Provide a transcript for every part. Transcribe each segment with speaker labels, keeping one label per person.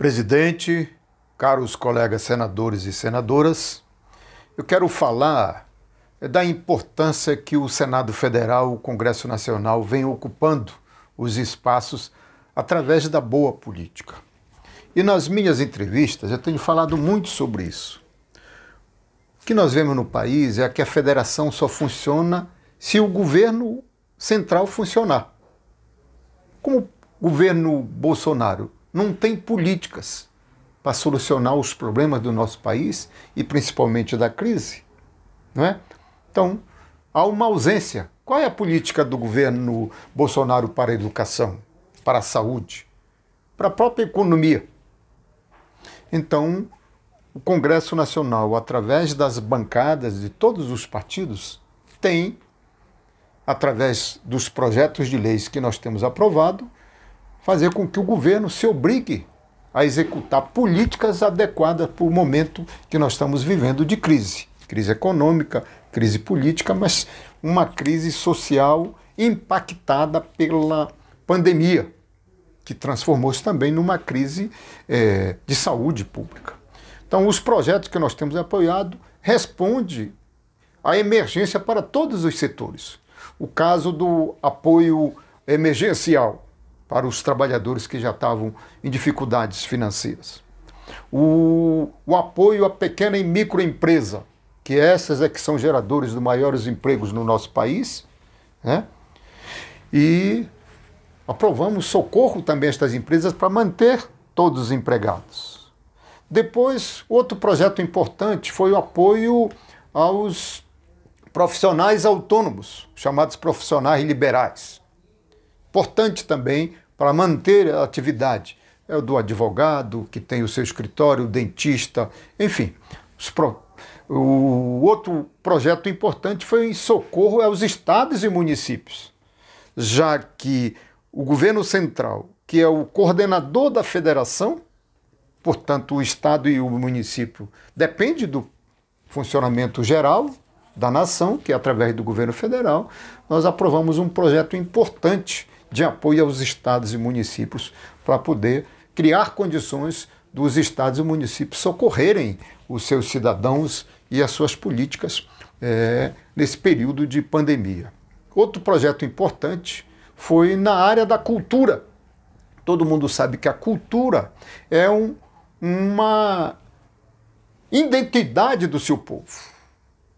Speaker 1: Presidente, caros colegas senadores e senadoras, eu quero falar é, da importância que o Senado Federal, o Congresso Nacional, vem ocupando os espaços através da boa política. E nas minhas entrevistas eu tenho falado muito sobre isso. O que nós vemos no país é que a federação só funciona se o governo central funcionar. Como o governo Bolsonaro não tem políticas para solucionar os problemas do nosso país e principalmente da crise, não é? Então, há uma ausência. Qual é a política do governo Bolsonaro para a educação, para a saúde, para a própria economia? Então, o Congresso Nacional, através das bancadas de todos os partidos, tem, através dos projetos de leis que nós temos aprovado, fazer com que o governo se obrigue a executar políticas adequadas para o momento que nós estamos vivendo de crise crise econômica, crise política, mas uma crise social impactada pela pandemia, que transformou-se também numa crise é, de saúde pública. Então, os projetos que nós temos apoiado respondem à emergência para todos os setores. O caso do apoio emergencial para os trabalhadores que já estavam em dificuldades financeiras. O, o apoio à pequena e microempresa, que é essas é que são geradores dos maiores empregos no nosso país, né? e aprovamos socorro também a estas empresas para manter todos os empregados. Depois, outro projeto importante foi o apoio aos profissionais autônomos, chamados profissionais liberais importante também para manter a atividade. É o do advogado, que tem o seu escritório, o dentista, enfim. Pro... O outro projeto importante foi em socorro aos estados e municípios, já que o governo central, que é o coordenador da federação, portanto, o estado e o município depende do funcionamento geral da nação, que é através do governo federal, nós aprovamos um projeto importante de apoio aos estados e municípios para poder criar condições dos estados e municípios socorrerem os seus cidadãos e as suas políticas é, nesse período de pandemia. Outro projeto importante foi na área da cultura. Todo mundo sabe que a cultura é um, uma identidade do seu povo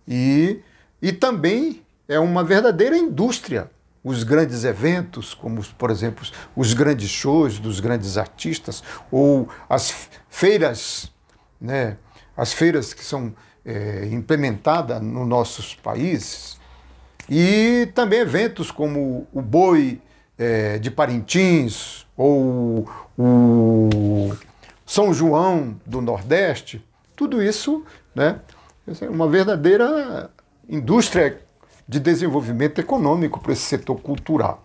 Speaker 1: e, e também é uma verdadeira indústria os grandes eventos, como, por exemplo, os grandes shows dos grandes artistas, ou as feiras, né, as feiras que são é, implementadas nos nossos países, e também eventos como o Boi é, de Parintins, ou o São João do Nordeste, tudo isso né, é uma verdadeira indústria de desenvolvimento econômico para esse setor cultural.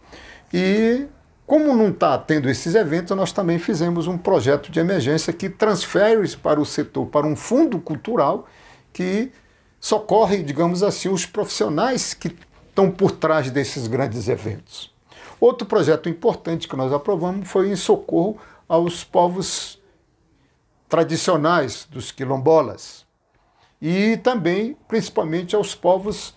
Speaker 1: E como não está tendo esses eventos, nós também fizemos um projeto de emergência que transfere para o setor, para um fundo cultural que socorre, digamos assim, os profissionais que estão por trás desses grandes eventos. Outro projeto importante que nós aprovamos foi em socorro aos povos tradicionais dos quilombolas e também, principalmente, aos povos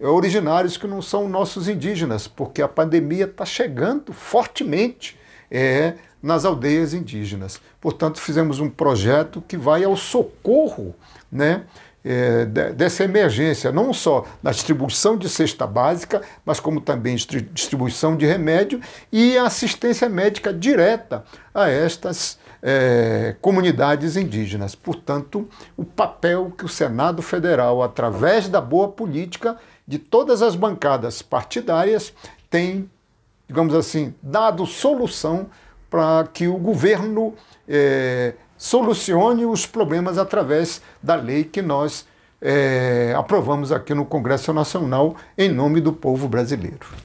Speaker 1: é originários que não são nossos indígenas, porque a pandemia está chegando fortemente é, nas aldeias indígenas. Portanto, fizemos um projeto que vai ao socorro né, é, dessa emergência, não só na distribuição de cesta básica, mas como também distribuição de remédio e assistência médica direta a estas é, comunidades indígenas. Portanto, o papel que o Senado Federal, através da boa política, de todas as bancadas partidárias tem, digamos assim, dado solução para que o governo é, solucione os problemas através da lei que nós é, aprovamos aqui no Congresso Nacional em nome do povo brasileiro.